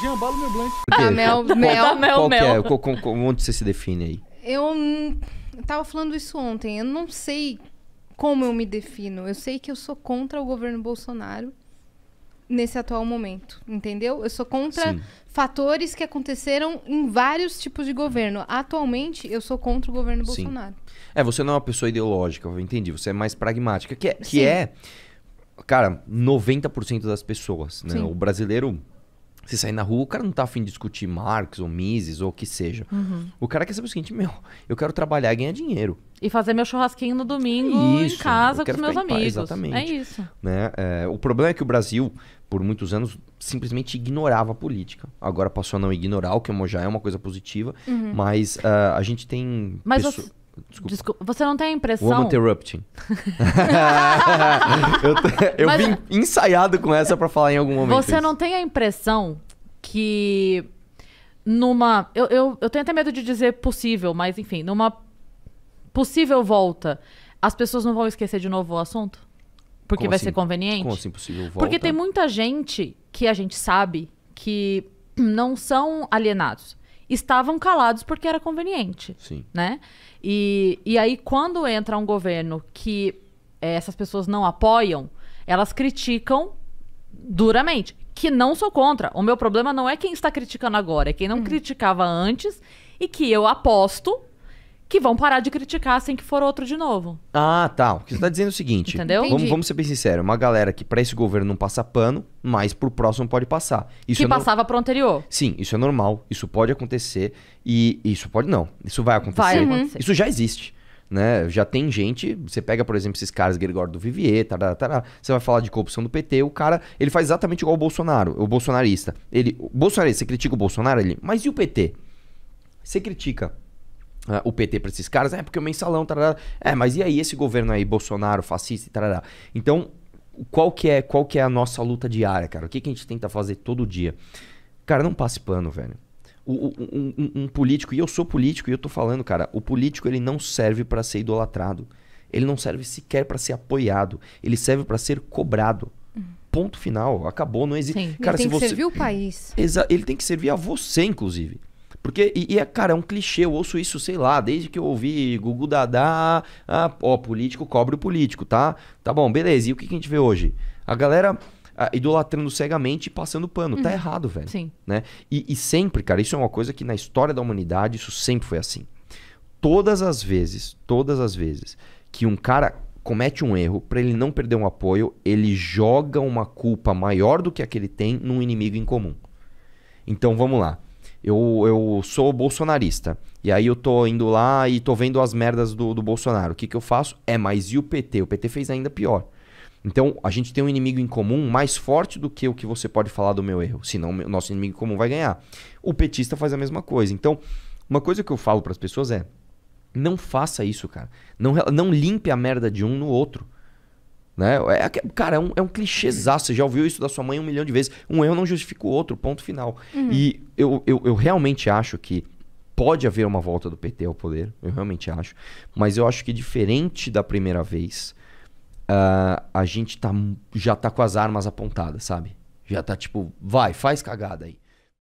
Jambalo meu Ah, mel, mel, qual, mel, qual mel. É? onde você se define aí? Eu, hum, eu tava falando isso ontem. Eu não sei como eu me defino. Eu sei que eu sou contra o governo Bolsonaro nesse atual momento, entendeu? Eu sou contra Sim. fatores que aconteceram em vários tipos de governo. Atualmente, eu sou contra o governo Sim. Bolsonaro. É, você não é uma pessoa ideológica, eu entendi. Você é mais pragmática, que é, que é cara, 90% das pessoas, né? O brasileiro você sair na rua, o cara não tá afim de discutir Marx ou Mises ou o que seja. Uhum. O cara quer saber o seguinte, meu, eu quero trabalhar e ganhar dinheiro. E fazer meu churrasquinho no domingo é isso, em casa com os meus amigos. Paz, exatamente. É isso. Né? É, o problema é que o Brasil, por muitos anos, simplesmente ignorava a política. Agora passou a não ignorar, o que já é uma coisa positiva, uhum. mas uh, a gente tem. Mas pessoa... você... Desculpa. Desculpa. Você não tem a impressão. Woman interrupting. eu, eu Mas... vim ensaiado com essa para falar em algum momento. Você isso. não tem a impressão que numa. Eu, eu, eu tenho até medo de dizer possível, mas enfim, numa possível volta, as pessoas não vão esquecer de novo o assunto? Porque Como vai assim? ser conveniente? Como assim possível volta? Porque tem muita gente que a gente sabe que não são alienados estavam calados porque era conveniente. Sim. Né? E, e aí, quando entra um governo que é, essas pessoas não apoiam, elas criticam duramente. Que não sou contra. O meu problema não é quem está criticando agora, é quem não uhum. criticava antes e que eu aposto que vão parar de criticar assim que for outro de novo. Ah, tá. O que você tá dizendo é o seguinte. Entendeu? Vamos, vamos ser bem sinceros. Uma galera que para esse governo não passa pano, mas pro próximo pode passar. Isso que é passava no... pro anterior. Sim, isso é normal. Isso pode acontecer. E isso pode não. Isso vai acontecer. Vai acontecer. Isso já existe. Né? Já tem gente, você pega, por exemplo, esses caras, Gregório do Vivier, você vai falar de corrupção do PT, o cara, ele faz exatamente igual o Bolsonaro, o bolsonarista. Ele, o bolsonarista, você critica o Bolsonaro ali, mas e o PT? Você critica Uh, o PT para esses caras, é porque o mensalão, tarará. É, mas e aí esse governo aí, Bolsonaro, fascista e tarará? Então, qual que, é, qual que é a nossa luta diária, cara? O que, que a gente tenta fazer todo dia? Cara, não passe pano, velho. O, um, um, um, político, e eu sou político e eu tô falando, cara, o político ele não serve para ser idolatrado. Ele não serve sequer para ser apoiado. Ele serve para ser cobrado. Uhum. Ponto final. Acabou, não existe. Cara, ele tem se que você... servir o país. Exa... Ele tem que servir a você, inclusive. Porque, e, e, é, cara, é um clichê, eu ouço isso, sei lá, desde que eu ouvi Gugu Dadá, ah, ó, político cobre o político, tá? Tá bom, beleza, e o que, que a gente vê hoje? A galera ah, idolatrando cegamente e passando pano, tá uhum. tá errado, velho. Sim. Né? E, e sempre, cara, isso é uma coisa que na história da humanidade, isso sempre foi assim. Todas as vezes, todas as vezes que um cara comete um erro, para ele não perder um apoio, ele joga uma culpa maior do que a que ele tem num inimigo em comum. Então, vamos lá eu, eu sou bolsonarista. E aí eu tô indo lá e tô vendo as merdas do, do Bolsonaro. O que, que eu faço? É, mas e o PT? O PT fez ainda pior. Então, a gente tem um inimigo em comum mais forte do que o que você pode falar do meu erro. Senão, o nosso inimigo em comum vai ganhar. O petista faz a mesma coisa. Então, uma coisa que eu falo para as pessoas é: não faça isso, cara. Não, não limpe a merda de um no outro. Né? É, cara, é um, é um clichêzaço. Você já ouviu isso da sua mãe um milhão de vezes. Um erro não justifica o outro, ponto final. Uhum. E eu, eu, eu realmente acho que pode haver uma volta do PT ao poder, eu realmente acho. Mas eu acho que diferente da primeira vez, uh, a gente tá, já tá com as armas apontadas, sabe? Já tá tipo, vai, faz cagada aí.